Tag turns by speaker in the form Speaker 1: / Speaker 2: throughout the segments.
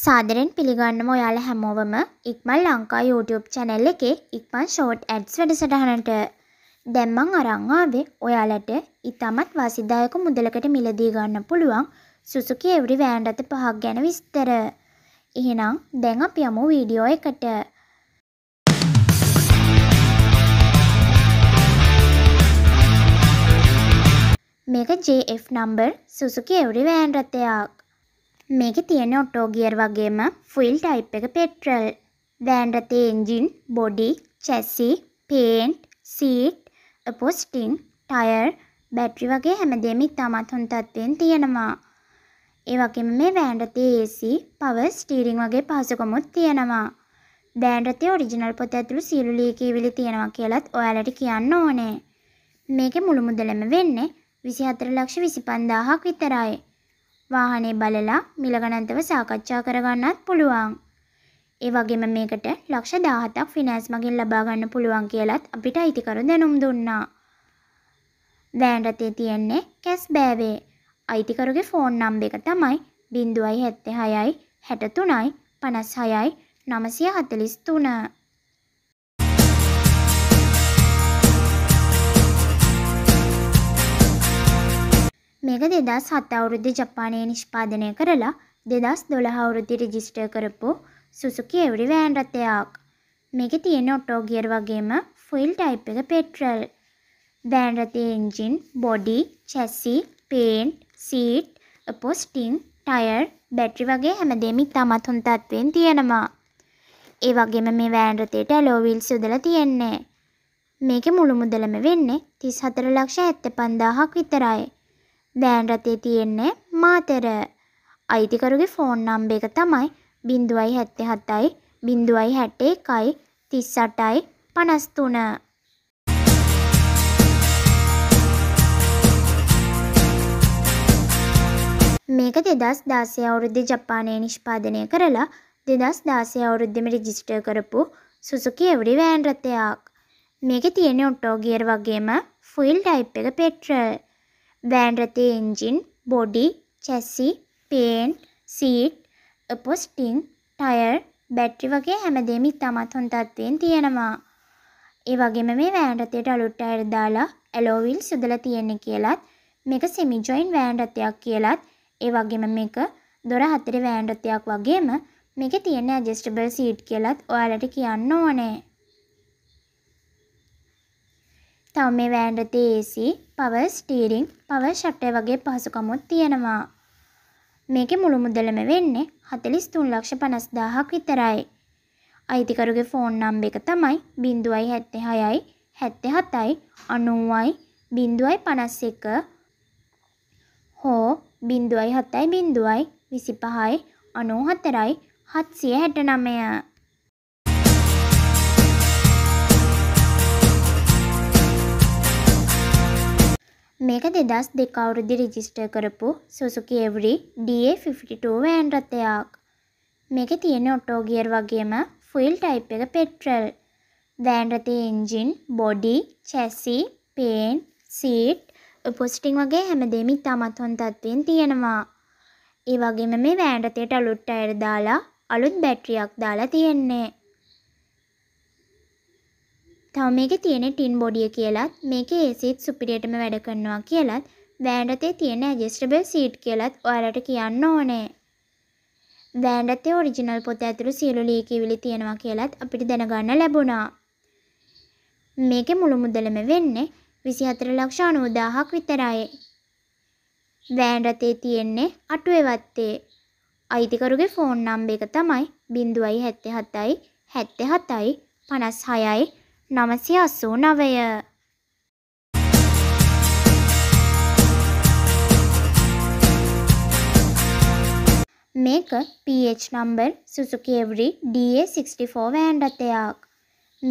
Speaker 1: සාදරෙන් පිළිගන්නම ඔයාල හැමෝවම ඉක්මල් ලංකා YouTube චැනල් එකේ ඉක්මන් ෂෝට් ඇඩ්ස් වැඩසටහනට දැම්මං අරංආවේ ඔයාලට ඉතාමත් වාසිදායක මුදලකට මිලදී ගන්න පුළුවන් සුසුකි එවරි වෑන් රථ පහක් ගැන විස්තර. එහෙනම් දැන් අපි යමු වීඩියෝ එකට. මේක JF number Suzuki Every van රථයක්. මේකේ තියෙන ඔටෝ ගියර් වගේම ෆුල් ටයිප් එක පෙට්‍රල්. වෑන් රථයේ engine, body, chassis, paint, seat, අපොස්ටින්, ටයර්, බැටරි වගේ හැමදේම ඉතාමත් හොඳ තත්ත්වයෙන් තියෙනවා. ඒ වගේම මේ වෑන් රථයේ AC, පවර් ස්ටීරින් වගේ පහසුකමුත් තියෙනවා. වෑන් රථයේ ඔරිජිනල් පොත ඇතුළු සියලු ලියකියවිලි තියෙනවා කියලත් ඔයාලට කියන්න ඕනේ. මේකේ මුළු මුදලම වෙන්නේ 24 ලක්ෂ 25000ක් විතරයි. වාහනේ බලලා මිලගණන්තව සාකච්ඡා කරගන්නත් පුළුවන්. ඒ වගේම මේකට ලක්ෂ 17ක් ෆිනෑන්ස් මගින් ලබා ගන්න පුළුවන් කියලත් අපිට අයිතිකරු දැනුම් දුන්නා. වෑන් රථේ තියෙන්නේ කැස් බෑවේ. අයිතිකරුගේ ෆෝන් නම්බර එක තමයි 076යි 63යි 56යි 943. මේක දෙදස් හත අවුරුද්දේ ජපානයේ නිෂ්පාදනය කරලා දෙදස් දොළහ අවුරුද්දේ රෙජිස්ටර් කරපු සුසුකි එවරි වෑන් රථයක්. මේක තියෙන ඔටෝ ගියර් වගේම ෆුල් ටයිප් එක පෙට්‍රල්. වෑන් රථයේ engine, body, chassis, paint, seat, අපොස්ටිං, ටයර්, බැටරි වගේ හැමදේම ඉතාමත් හොඳ තත්ත්වයෙන් තියෙනවා. ඒ වගේම මේ වෑන් රථයට ඇලෝ වීල්ස් යොදලා තියෙන්නේ. මේකේ මුළු මුදලම වෙන්නේ 34 ලක්ෂ 75000ක් විතරයි. වෑන් රථේ තියෙන්නේ මාතර. අයිතිකරුගේ ෆෝන් නම්බර එක තමයි 077යි 061යි 38යි 53. මේක 2016 අවුරුද්දේ ජපානයේ නිෂ්පාදනය කරලා 2016 අවුරුද්දෙම රෙජිස්ටර් කරපු සුසුකි එවරි වෑන් රථයක්. මේකේ තියෙන ඔටෝ ගියර් වගේම ෆුයිල් ටයිප් එක පෙට්‍රල්. වෑන් රථයේ engine, body, chassis, paint, seat, අපොස්ටිං, ටයර්, බැටරි වගේ හැමදේම ඉතාමත් හොඳ තත්ත්වයෙන් තියෙනවා. ඒ වගේම මේ වෑන් රථයට අලුත් ටයර් දාලා ඇලෝවිල් සුදලා තියෙන්නේ කියලත් මේක සෙමි ජොයින් වෑන් රථයක් කියලත් ඒ වගේම මේක දොර හතරේ වෑන් රථයක් වගේම මේකේ තියෙන ඇඩ්ජස්ටබල් සීට් කියලත් ඔයාලට කියන්න ඕනේ. තව මේ වෑන්රතේ AC පව ස්ටීරිං පව ශට්ටය වගේ පහසුකමුත් තියෙනවා. මේක මුළු මුදලම වෙන්නේ හතලිස් තුන් ලක්ෂ පනස්දාහක් විතරයි. අයිතිකරුගේ ෆෝන් නම්බ එක තමයි බින්දුවයි හැත්තෙ හයයි හැත්තෙ හතයි අනුවයි බින්දුවයි පනස් එක හෝ බින්දුවයි හතයි බින්දුවයි විසි පහයි අනූ හතරයි හත්සිය හැට නමය. මේක දෙදස් දෙකවුරුදි රජිස්ටර් කරපු සුසුකි එවරි ඩA52 වෑන්රථයක් මේක තියෙන ඔටෝගියර් වගේම ෆුල් ටයිප් එක පෙට්‍රල් වෑන්රථය engine body chassis paint seat උපොස්ටිං වගේ හැමදේම ඉතාමත් හොන් තත්ත්වයෙන් තියෙනවා ඒ වගේම මේ වෑන්රථයට අලුත් අයර දාලා අලුත් බැටරියක් දාලා තියෙන්නේ තව මේකේ තියෙන ටින් බොඩිය කියලත් මේකේ ඒසිත් සුපිරියටම වැඩ කරනවා කියලත් වෑන් රථේ තියෙන ඇඩ්ජස්ටබල් සීට් කියලත් ඔයාලට කියන්න ඕනේ. වෑන් රථේ ඔරිජිනල් පොත ඇතුළු සියලු ලී කිවිලි තියෙනවා කියලත් අපිට දැනගන්න ලැබුණා. මේකේ මුළු මුදලම වෙන්නේ 24,90,000ක් විතරයි. වෑන් රථේ තියෙන්නේ අටුවේ වත්තේ. අයිතිකරුගේ ෆෝන් නම්බර එක තමයි 077යි 77යි 56යි නමසි අස්සූ නවය මේක PH නම්බර් සුසුකේවරි DA64 වෑන්ඩ අතයක්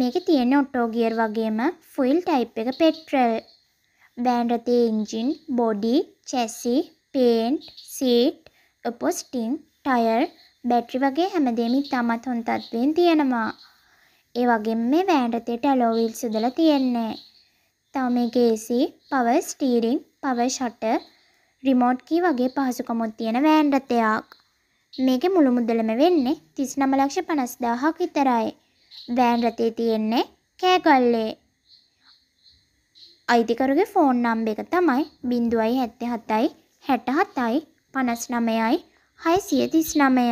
Speaker 1: මේක තියෙන ඔට්ටෝගියර් වගේම ෆුල් ටයිප් එක පෙට්‍රල් බෑන්ඩතේ engine body chassis paint seat අපොස්ටිං ටයර් බැට්‍රි වගේ හැමදේම ඉතාමත් හොන් තත්වයෙන් තියෙනවා ඒ වගේම මේ වෑන් රථයට ඇලෝ වීල්ස් යොදලා තියෙන්නේ. තව මේකේ AC, power steering, power shutter, remote key වගේ පහසුකමුත් තියෙන වෑන් රථයක්. මේකේ මුළු මුදලම වෙන්නේ 39,50,000ක් විතරයි. වෑන් රථේ තියෙන්නේ කෑගල්ලේ. අයිතිකරුගේ ෆෝන් නම්බ එක තමයි බිඳුවයි හැත්තේ හතයි හැට හතයි පනස් නමයයි හයසිය තිස් නමය.